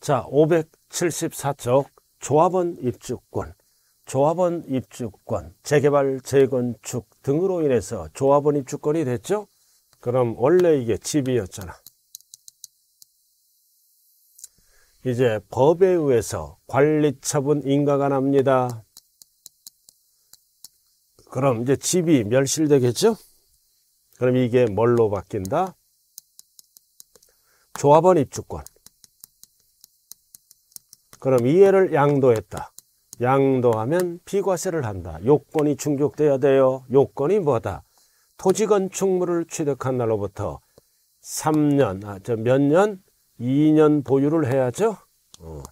자, 574쪽 조합원 입주권. 조합원 입주권, 재개발, 재건축 등으로 인해서 조합원 입주권이 됐죠? 그럼 원래 이게 집이었잖아. 이제 법에 의해서 관리처분 인가가 납니다. 그럼 이제 집이 멸실되겠죠? 그럼 이게 뭘로 바뀐다? 조합원 입주권. 그럼 이해를 양도했다. 양도하면 비과세를 한다. 요건이 충족돼야 돼요. 요건이 뭐다? 토지 건축물을 취득한 날로부터 3년, 아, 저 몇 년? 2년 보유를 해야죠. 어.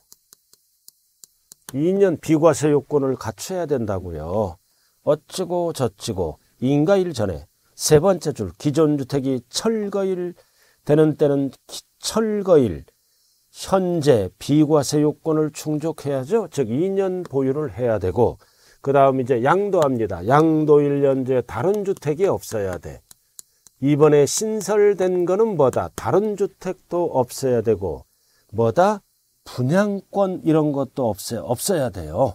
2년 비과세 요건을 갖춰야 된다고요. 어찌고 저찌고 인가일 전에 세 번째 줄 기존 주택이 철거일 되는 때는 철거일 현재 비과세 요건을 충족해야죠. 즉 2년 보유를 해야 되고 그 다음 이제 양도합니다. 양도 1년제 다른 주택이 없어야 돼. 이번에 신설된 거는 뭐다? 다른 주택도 없어야 되고 뭐다? 분양권 이런 것도 없애야 없어야 돼요.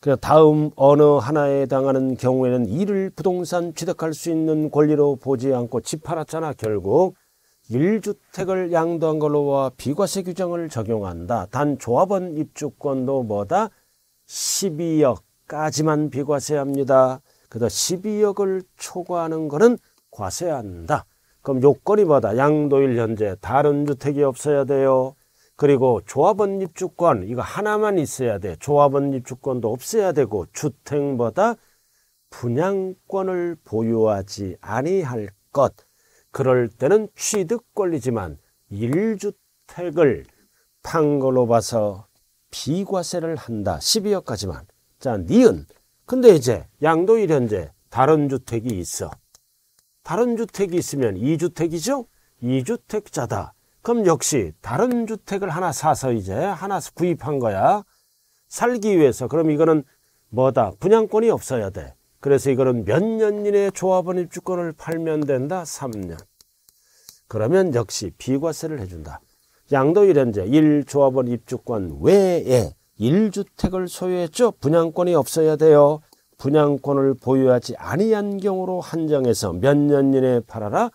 그 다음 어느 하나에 해당하는 경우에는 이를 부동산 취득할 수 있는 권리로 보지 않고 집 팔았잖아 결국 일주택을 양도한 걸로와 비과세 규정을 적용한다. 단 조합원 입주권도 뭐다? 12억까지만 비과세합니다. 그래서 12억을 초과하는 거는 과세한다. 그럼 요건이 뭐다? 양도일 현재 다른 주택이 없어야 돼요. 그리고 조합원 입주권 이거 하나만 있어야 돼. 조합원 입주권도 없어야 되고 주택보다 분양권을 보유하지 아니할 것. 그럴 때는 취득 권리지만 1주택을판거로 봐서 비과세를 한다. 12억까지만. 자, 니은. 근데 이제 양도일 현재 다른 주택이 있어. 다른 주택이 있으면 2주택이죠? 2주택자다. 그럼 역시 다른 주택을 하나 사서 이제 하나 구입한 거야. 살기 위해서. 그럼 이거는 뭐다? 분양권이 없어야 돼. 그래서 이거는 몇 년 이내에 조합원 입주권을 팔면 된다. 3년. 그러면 역시 비과세를 해준다. 양도일 현제 1조합원 입주권 외에 1주택을 소유했죠. 분양권이 없어야 돼요. 분양권을 보유하지 아니한 경우로 한정해서 몇 년 이내에 팔아라.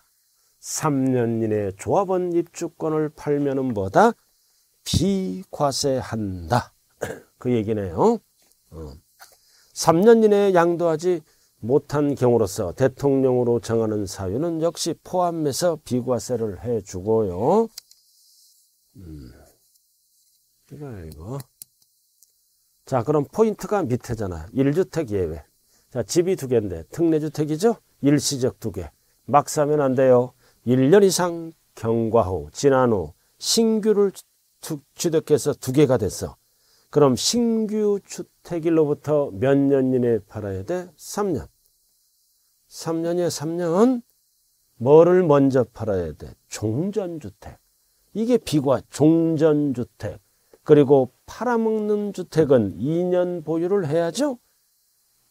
3년 이내에 조합원 입주권을 팔면은 뭐다? 비과세한다. 그 얘기네요. 어. 3년 이내에 양도하지 못한 경우로서 대통령으로 정하는 사유는 역시 포함해서 비과세를 해주고요. 음, 이거 자, 그럼 포인트가 밑에잖아. 1주택 예외. 자, 집이 두 개인데 특례주택이죠. 일시적 두 개. 막 사면 안 돼요. 1년 이상 경과 후 지난 후 신규를 취득해서 두 개가 됐어. 그럼 신규 주 태길로부터 몇 년 이내에 팔아야 돼? 3년. 3년에 3년 뭐를 먼저 팔아야 돼? 종전주택. 이게 비과 종전주택. 그리고 팔아먹는 주택은 2년 보유를 해야죠.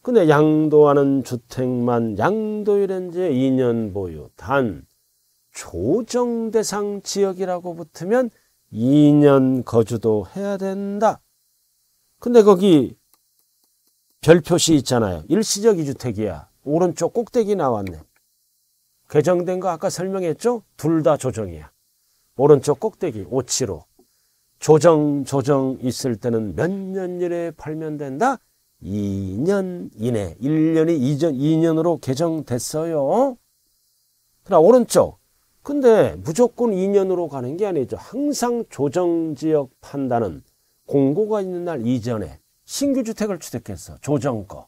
근데 양도하는 주택만 양도일행제 2년 보유. 단 조정 대상 지역이라고 붙으면 2년 거주도 해야 된다. 근데 거기 별 표시 있잖아요. 일시적이 주택이야. 오른쪽 꼭대기 나왔네. 개정된 거 아까 설명했죠? 둘 다 조정이야. 오른쪽 꼭대기 575. 조정 조정 있을 때는 몇 년 이내 에 팔면 된다? 2년 이내. 1년이 2전 2년으로 개정됐어요. 그러나 오른쪽. 근데 무조건 2년으로 가는 게 아니죠. 항상 조정 지역 판단은 공고가 있는 날 이전에 신규 주택을 취득했어. 조정거.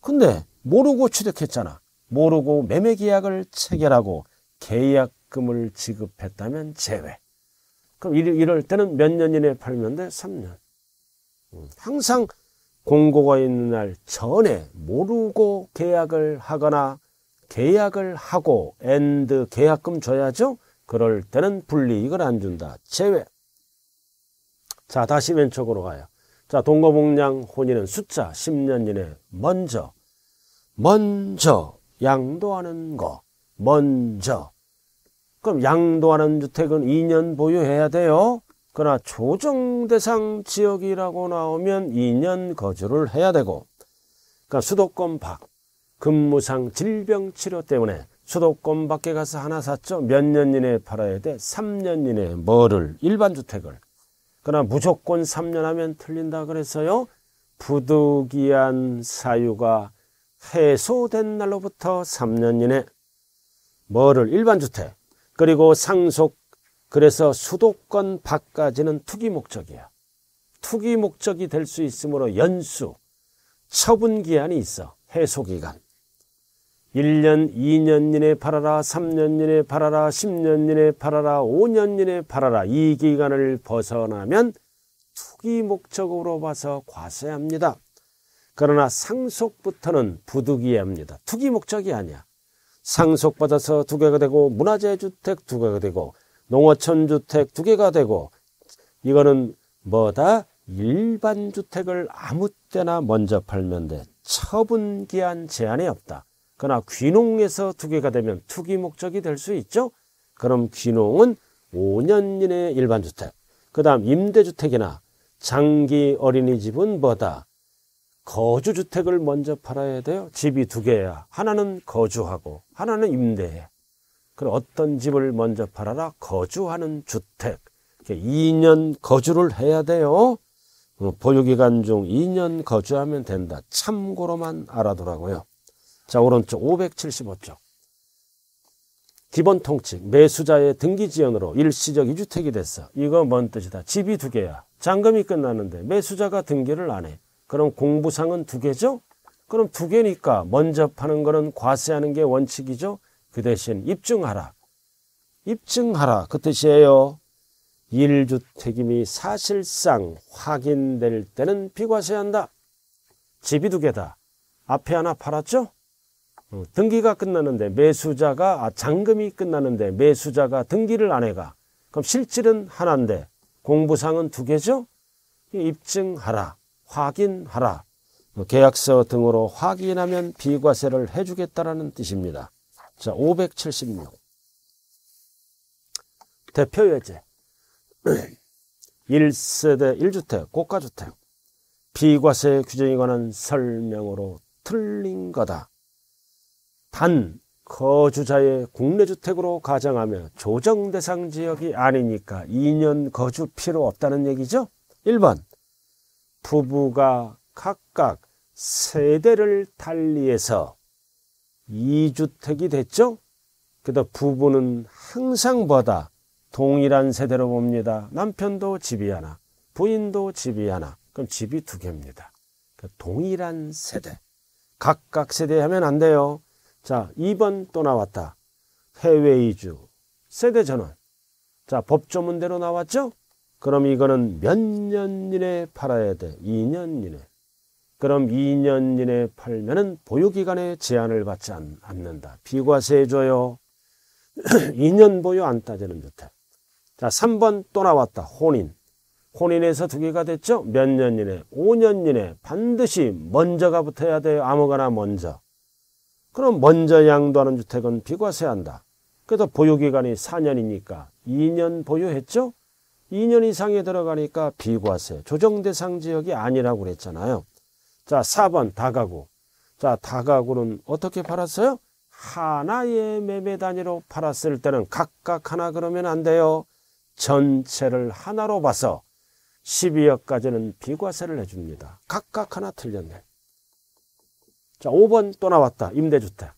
근데 모르고 취득했잖아. 모르고 매매 계약을 체결하고 계약금을 지급했다면 제외. 그럼 이럴 때는 몇 년 이내에 팔면 돼? 3년. 음, 항상 공고가 있는 날 전에 모르고 계약을 하거나 계약을 하고 엔드 계약금 줘야죠. 그럴 때는 불리익을 안 준다. 제외. 자, 다시 왼쪽으로 가요. 자, 동거복량 혼인은 숫자 10년 이내 먼저, 먼저 양도하는 거, 먼저. 그럼 양도하는 주택은 2년 보유해야 돼요. 그러나 조정 대상 지역이라고 나오면 2년 거주를 해야 되고, 그러니까 수도권 밖, 근무상 질병 치료 때문에 수도권 밖에 가서 하나 샀죠. 몇 년 이내에 팔아야 돼? 3년 이내에 뭐를? 일반 주택을. 그러나 무조건 3년 하면 틀린다 그래서요. 부득이한 사유가 해소된 날로부터 3년 이내 뭐를 일반주택 그리고 상속 그래서 수도권 밖까지는 투기 목적이야. 투기 목적이 될 수 있으므로 연수 처분 기한이 있어 해소 기간. 1년, 2년 이내 팔아라, 3년 이내 팔아라, 10년 이내 팔아라, 5년 이내 팔아라. 이 기간을 벗어나면 투기 목적으로 봐서 과세합니다. 그러나 상속부터는 부득이합니다. 투기 목적이 아니야. 상속받아서 두 개가 되고 문화재 주택 두 개가 되고 농어촌 주택 두 개가 되고 이거는 뭐다 일반 주택을 아무 때나 먼저 팔면 돼. 처분 기한 제한이 없다. 그러나 귀농에서 투기가 되면 투기 목적이 될 수 있죠. 그럼 귀농은 5년 이내 일반주택, 그 다음 임대주택이나 장기 어린이집은 뭐다? 거주주택을 먼저 팔아야 돼요. 집이 두 개야. 하나는 거주하고 하나는 임대 그럼 어떤 집을 먼저 팔아라? 거주하는 주택. 2년 거주를 해야 돼요. 어, 보유기간 중 2년 거주하면 된다. 참고로만 알아두라고요. 자, 오른쪽 575쪽. 기본 통칙, 매수자의 등기 지연으로 일시적 이주택이 됐어. 이거 뭔 뜻이다. 집이 두 개야. 잔금이 끝났는데 매수자가 등기를 안 해. 그럼 공부상은 두 개죠? 그럼 두 개니까 먼저 파는 거는 과세하는 게 원칙이죠? 그 대신 입증하라. 입증하라. 그 뜻이에요. 1주택임이 사실상 확인될 때는 비과세한다. 집이 두 개다. 앞에 하나 팔았죠? 어, 등기가 끝나는데 매수자가 아, 잔금이 끝나는데 매수자가 등기를 안 해가 그럼 실질은 하나인데 공부상은 두 개죠 입증하라 확인하라 뭐 계약서 등으로 확인하면 비과세를 해주겠다라는 뜻입니다 자 576. 대표예제 1세대 1주택 고가주택 비과세 규정에 관한 설명으로 틀린 거다 단 거주자의 국내 주택으로 가정하며 조정 대상 지역이 아니니까 2년 거주 필요 없다는 얘기죠. 1번 부부가 각각 세대를 달리해서 2주택이 됐죠. 그다 부부는 항상보다 동일한 세대로 봅니다. 남편도 집이 하나, 부인도 집이 하나. 그럼 집이 두 개입니다. 그러니까 동일한 세대. 각각 세대 하면 안 돼요. 자, 2번 또 나왔다. 해외 이주, 세대 전환. 자, 법조문대로 나왔죠? 그럼 이거는 몇 년 이내 팔아야 돼? 2년 이내. 그럼 2년 이내 팔면은 보유기간에 제한을 받지 않, 는다 비과세 해 줘요. 2년 보유 안 따지는 주택. 자, 3번 또 나왔다. 혼인. 혼인에서 두 개가 됐죠? 몇 년 이내, 5년 이내 반드시 먼저가 붙어야 돼요. 아무거나 먼저. 그럼 먼저 양도하는 주택은 비과세한다. 그래서 보유기간이 4년이니까 2년 보유했죠? 2년 이상에 들어가니까 비과세, 조정대상 지역이 아니라고 그랬잖아요. 자, 4번 다가구. 자, 다가구는 어떻게 팔았어요? 하나의 매매 단위로 팔았을 때는 각각 하나 그러면 안 돼요. 전체를 하나로 봐서 12억까지는 비과세를 해줍니다. 각각 하나 틀렸네. 자, 5번 또 나왔다. 임대주택.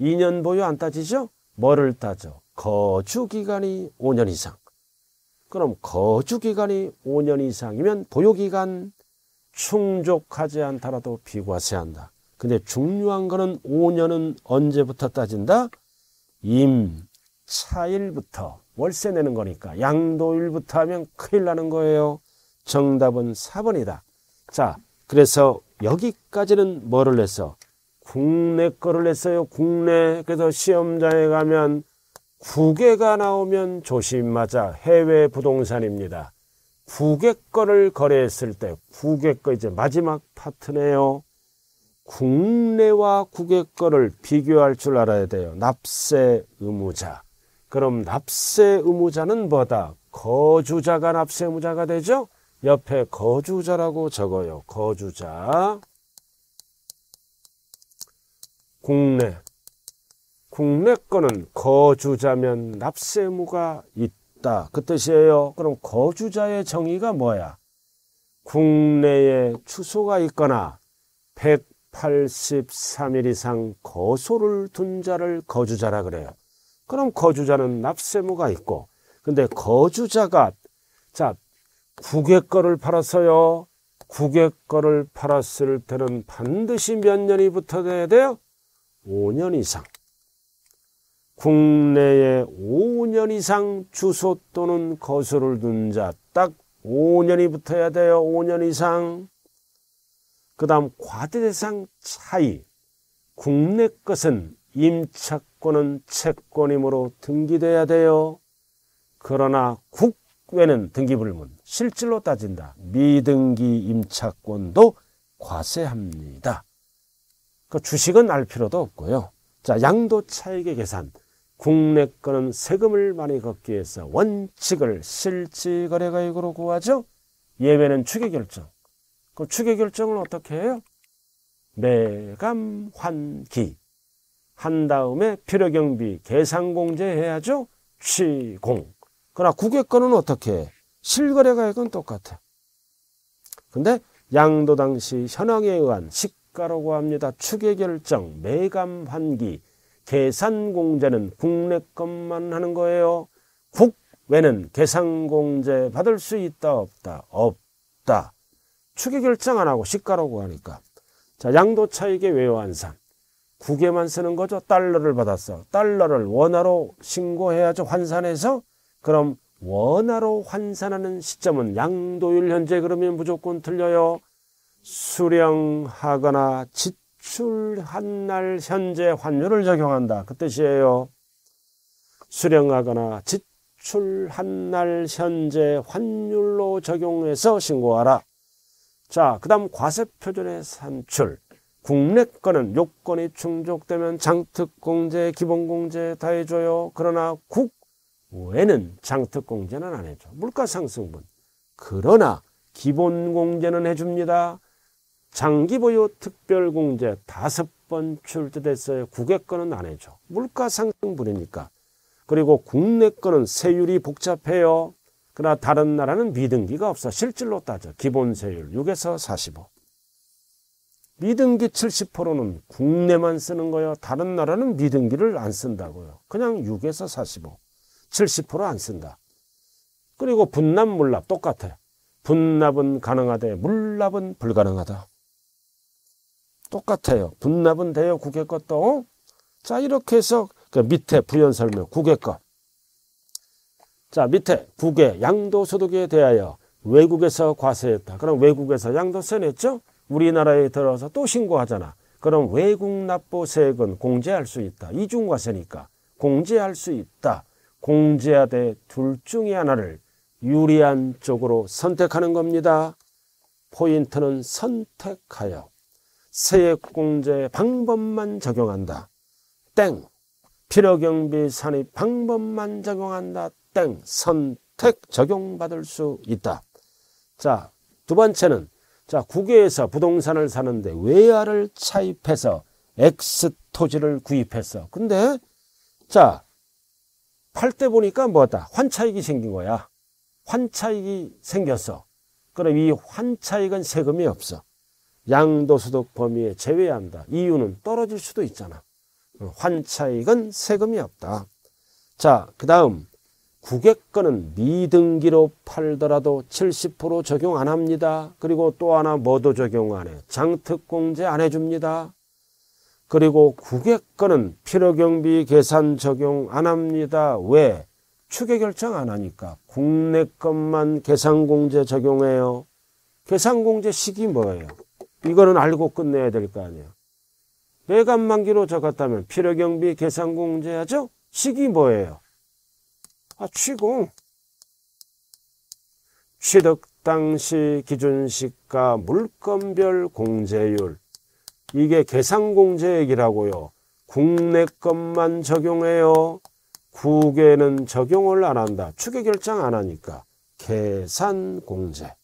2년 보유 안 따지죠? 뭐를 따져? 거주기간이 5년 이상. 그럼 거주기간이 5년 이상이면 보유기간 충족하지 않더라도 비과세한다. 근데 중요한 거는 5년은 언제부터 따진다? 임차일부터 월세 내는 거니까 양도일부터 하면 큰일 나는 거예요. 정답은 4번이다. 자, 그래서 여기까지는 뭐를 냈어? 국내 거를 냈어요. 국내. 그래서 시험장에 가면 국외가 나오면 조심하자. 해외 부동산입니다. 국외 거를 거래했을 때 국외 거 이제 마지막 파트네요. 국내와 국외 거를 비교할 줄 알아야 돼요. 납세 의무자. 그럼 납세 의무자는 뭐다? 거주자가 납세 의무자가 되죠? 옆에 거주자라고 적어요. 거주자. 국내. 국내 거는 거주자면 납세무가 있다. 그 뜻이에요. 그럼 거주자의 정의가 뭐야? 국내에 추소가 있거나 183일 이상 거소를 둔 자를 거주자라 그래요. 그럼 거주자는 납세무가 있고, 근데 거주자가, 자, 국외 거를 팔았어요. 국외 거를 팔았을 때는 반드시 몇 년이 붙어야 돼요? 5년 이상. 국내에 5년 이상 주소 또는 거수를 둔 자 딱 5년이 붙어야 돼요. 5년 이상. 그 다음 과대대상 차이. 국내 것은 임차권은 채권이므로 등기돼야 돼요. 그러나 국 외는 등기불문, 실질로 따진다. 미등기 임차권도 과세합니다. 그 주식은 알 필요도 없고요. 자, 양도 차익의 계산. 국내 거는 세금을 많이 걷기 위해서 원칙을 실질거래가액으로 구하죠. 예외는 추계결정. 그 추계결정을 어떻게 해요? 매감 환기. 한 다음에 필요경비 계산공제해야죠. 취공. 그러나 국외권은 어떻게 실거래 가액은 똑같아. 근데 양도 당시 현황에 의한 시가라고 합니다. 축의 결정, 매감 환기, 계산 공제는 국내 것만 하는 거예요. 국외는 계산 공제 받을 수 있다 없다 없다. 축의 결정 안 하고 시가라고 하니까. 자, 양도 차익의 외환산. 국외만 쓰는 거죠. 달러를 받았어. 달러를 원화로 신고해야죠. 환산해서 그럼 원화로 환산하는 시점은 양도율 현재 그러면 무조건 틀려요. 수령하거나 지출한 날 현재 환율을 적용한다. 그 뜻이에요. 수령하거나 지출한 날 현재 환율로 적용해서 신고하라. 자, 그 다음 과세표준의 산출. 국내권은 요건이 충족되면 장특공제, 기본공제 다 해줘요. 그러나 국 외는 장특공제는 안 해줘. 물가상승분. 그러나 기본공제는 해줍니다. 장기보유 특별공제 다섯 번 출제됐어요. 국외권은 안 해줘. 물가상승분이니까. 그리고 국내권은 세율이 복잡해요. 그러나 다른 나라는 미등기가 없어. 실질로 따져. 기본세율 6에서 45. 미등기 70%는 국내만 쓰는 거예요. 다른 나라는 미등기를 안 쓴다고요. 그냥 6에서 45. 70%안 쓴다. 그리고 분납, 물납 똑같아요. 분납은 가능하되 물납은 불가능하다. 똑같아요. 분납은 돼요. 국외 것도. 자 이렇게 해서 그 밑에 부연 설명 국외 것. 자 밑에 국외 양도소득에 대하여 외국에서 과세했다. 그럼 외국에서 양도세 냈죠? 우리나라에 들어서 와또 신고하잖아. 그럼 외국 납부 세액은 공제할 수 있다. 이중과세니까 공제할 수 있다. 공제하되 둘 중에 하나를 유리한 쪽으로 선택하는 겁니다. 포인트는 선택하여 세액공제 방법만 적용한다. 땡. 필요경비 산입 방법만 적용한다. 땡. 선택 적용받을 수 있다. 자, 두 번째는 자, 국외에서 부동산을 사는데 외화를 차입해서 X 토지를 구입했어. 근데 자, 팔때 보니까 뭐다 환차익이 생긴 거야. 환차익이 생겼어. 그럼 이 환차익은 세금이 없어. 양도소득 범위에 제외한다. 이유는 떨어질 수도 있잖아. 환차익은 세금이 없다. 자, 그 다음 국외권은 미등기로 팔더라도 70% 적용 안 합니다. 그리고 또 하나 뭐도 적용 안해 장특공제 안 해줍니다. 그리고 국외권은 필요경비 계산 적용 안 합니다. 왜? 추계 결정 안 하니까 국내 것만 계산공제 적용해요. 계산공제 시기 뭐예요? 이거는 알고 끝내야 될 거 아니에요. 내감 만기로 적었다면 필요경비 계산공제하죠? 시기 뭐예요? 아, 취공. 취득 당시 기준시가 물건별 공제율. 이게 계산공제액이라고요. 국내 것만 적용해요. 국외는 적용을 안 한다. 추계 결정 안 하니까 계산공제.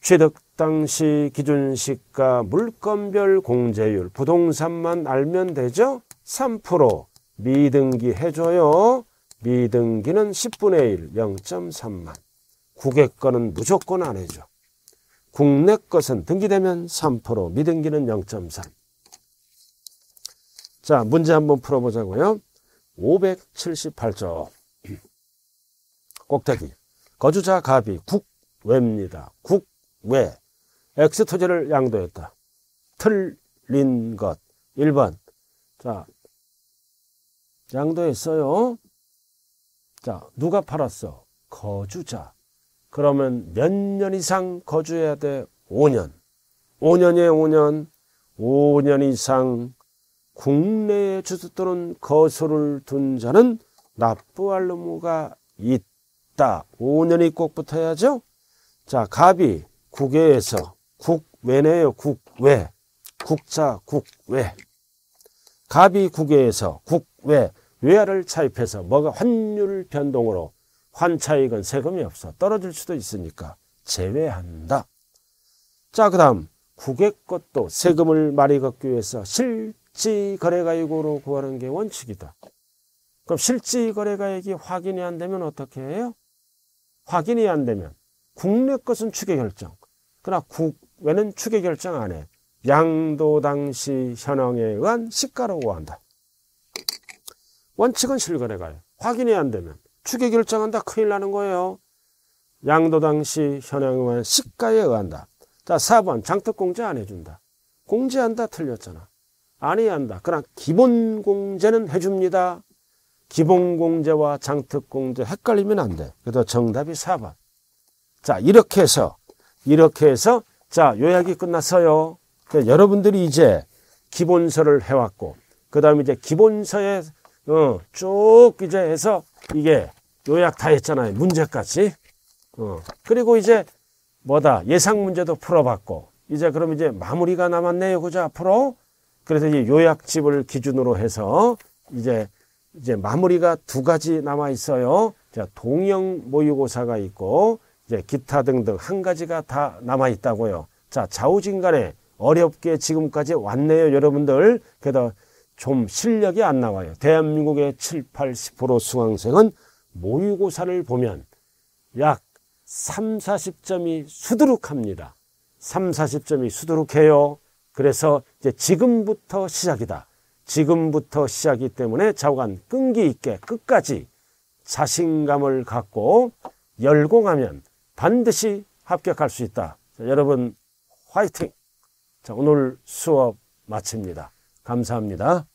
취득 당시 기준시가 물건별 공제율 부동산만 알면 되죠? 3% 미등기 해줘요. 미등기는 10분의 1 0.3만. 국외 거는 무조건 안 해줘. 국내 것은 등기되면 3%, 미등기는 0.3. 자, 문제 한번 풀어보자고요. 578조. 꼭대기. 거주자 갑이 국외입니다. 국외. 엑 토지를 양도했다. 틀린 것. 1번. 자, 양도했어요. 자, 누가 팔았어? 거주자. 그러면 몇 년 이상 거주해야 돼? 5년. 5년에 5년, 5년 이상 국내에 주소 또는 거소를 둔 자는 납부할 의무가 있다. 5년이 꼭 붙어야죠. 자, 갑이 국외에서 국외네요. 국외. 국자 국외. 갑이 국외에서 국외 외화를 차입해서 뭐가 환율 변동으로 환차익은 세금이 없어 떨어질 수도 있으니까 제외한다. 자, 그 다음 국액 것도 세금을 많이 걷기 위해서 실지거래가액으로 구하는 게 원칙이다. 그럼 실지거래가액이 확인이 안 되면 어떻게 해요? 확인이 안 되면 국내 것은 추계 결정. 그러나 국외는 추계 결정 안 해. 양도 당시 현황에 의한 시가로 구한다. 원칙은 실거래가액. 확인이 안 되면 추계 결정한다 큰일 나는 거예요. 양도당시 현황의한 시가에 의한다. 자 4번 장특공제 안 해준다. 공제한다 틀렸잖아. 안 해야 한다. 그러나 기본공제는 해줍니다. 기본공제와 장특공제 헷갈리면 안 돼. 그래서 정답이 4번. 자 이렇게 해서 이렇게 해서 자 요약이 끝났어요. 그러니까 여러분들이 이제 기본서를 해왔고 그 다음에 이제 기본서에 어, 쭉 이제 해서 이게 요약 다 했잖아요. 문제까지. 어. 그리고 이제 뭐다 예상 문제도 풀어봤고 이제 그럼 이제 마무리가 남았네요. 그죠 앞으로 그래서 이제 요약집을 기준으로 해서 이제 이제 마무리가 두 가지 남아 있어요. 자 동영 모의고사가 있고 이제 기타 등등 한 가지가 다 남아 있다고요. 자 좌우진간에 어렵게 지금까지 왔네요 여러분들. 그래도 좀 실력이 안 나와요. 대한민국의 7, 80% 수강생은 모의고사를 보면 약 3, 40점이 수두룩합니다. 3, 40점이 수두룩해요. 그래서 이제 지금부터 시작이다. 지금부터 시작이기 때문에 좌우간 끈기 있게 끝까지 자신감을 갖고 열공하면 반드시 합격할 수 있다. 자, 여러분 화이팅! 자, 오늘 수업 마칩니다. 감사합니다.